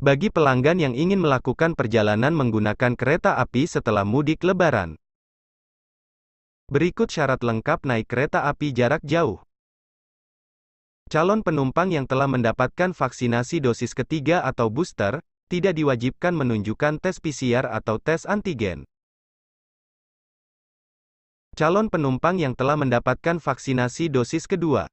Bagi pelanggan yang ingin melakukan perjalanan menggunakan kereta api setelah mudik lebaran. Berikut syarat lengkap naik kereta api jarak jauh. Calon penumpang yang telah mendapatkan vaksinasi dosis ketiga atau booster, tidak diwajibkan menunjukkan tes PCR atau tes antigen. Calon penumpang yang telah mendapatkan vaksinasi dosis kedua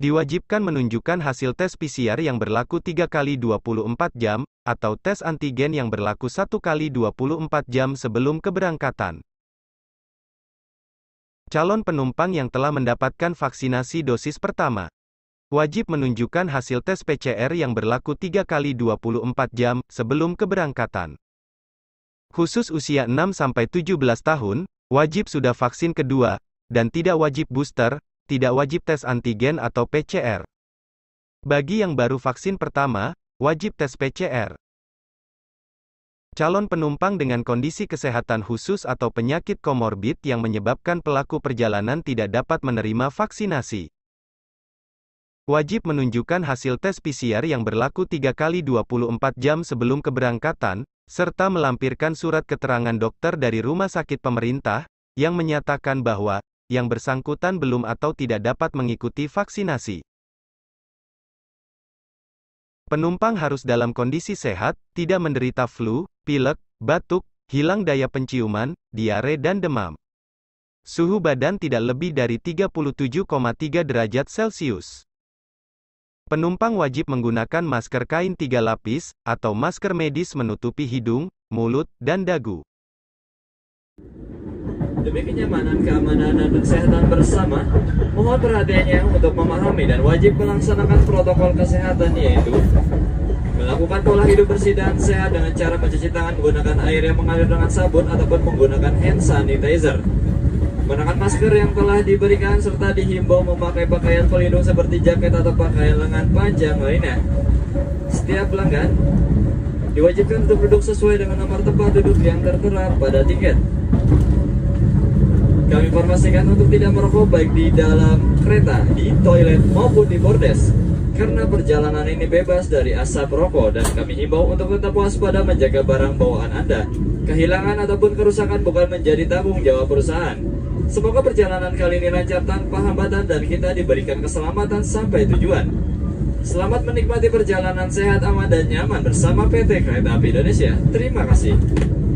Diwajibkan menunjukkan hasil tes PCR yang berlaku 3 kali 24 jam, atau tes antigen yang berlaku 1 kali 24 jam sebelum keberangkatan. Calon penumpang yang telah mendapatkan vaksinasi dosis pertama wajib menunjukkan hasil tes PCR yang berlaku 3 kali 24 jam sebelum keberangkatan. Khusus usia 6 17 tahun, wajib sudah vaksin kedua dan tidak wajib booster tidak wajib tes antigen atau PCR. Bagi yang baru vaksin pertama, wajib tes PCR. Calon penumpang dengan kondisi kesehatan khusus atau penyakit komorbid yang menyebabkan pelaku perjalanan tidak dapat menerima vaksinasi. Wajib menunjukkan hasil tes PCR yang berlaku 3 kali 24 jam sebelum keberangkatan, serta melampirkan surat keterangan dokter dari rumah sakit pemerintah, yang menyatakan bahwa yang bersangkutan belum atau tidak dapat mengikuti vaksinasi. Penumpang harus dalam kondisi sehat, tidak menderita flu, pilek, batuk, hilang daya penciuman, diare dan demam. Suhu badan tidak lebih dari 37,3 derajat Celcius. Penumpang wajib menggunakan masker kain tiga lapis, atau masker medis menutupi hidung, mulut, dan dagu. Demi kenyamanan, keamanan, dan kesehatan bersama, mohon perhatiannya untuk memahami dan wajib melaksanakan protokol kesehatan yaitu melakukan pola hidup bersih dan sehat dengan cara mencuci tangan menggunakan air yang mengalir dengan sabun ataupun menggunakan hand sanitizer. Menggunakan masker yang telah diberikan serta dihimbau memakai pakaian pelindung seperti jaket atau pakaian lengan panjang lainnya. Setiap pelanggan diwajibkan untuk duduk sesuai dengan nomor tempat duduk yang tertera pada tiket. Kami informasikan untuk tidak merokok baik di dalam kereta, di toilet maupun di bordes karena perjalanan ini bebas dari asap rokok dan kami himbau untuk tetap waspada menjaga barang bawaan Anda. Kehilangan ataupun kerusakan bukan menjadi tanggung jawab perusahaan. Semoga perjalanan kali ini lancar tanpa hambatan dan kita diberikan keselamatan sampai tujuan. Selamat menikmati perjalanan sehat, aman, dan nyaman bersama PT Kereta Api Indonesia. Terima kasih.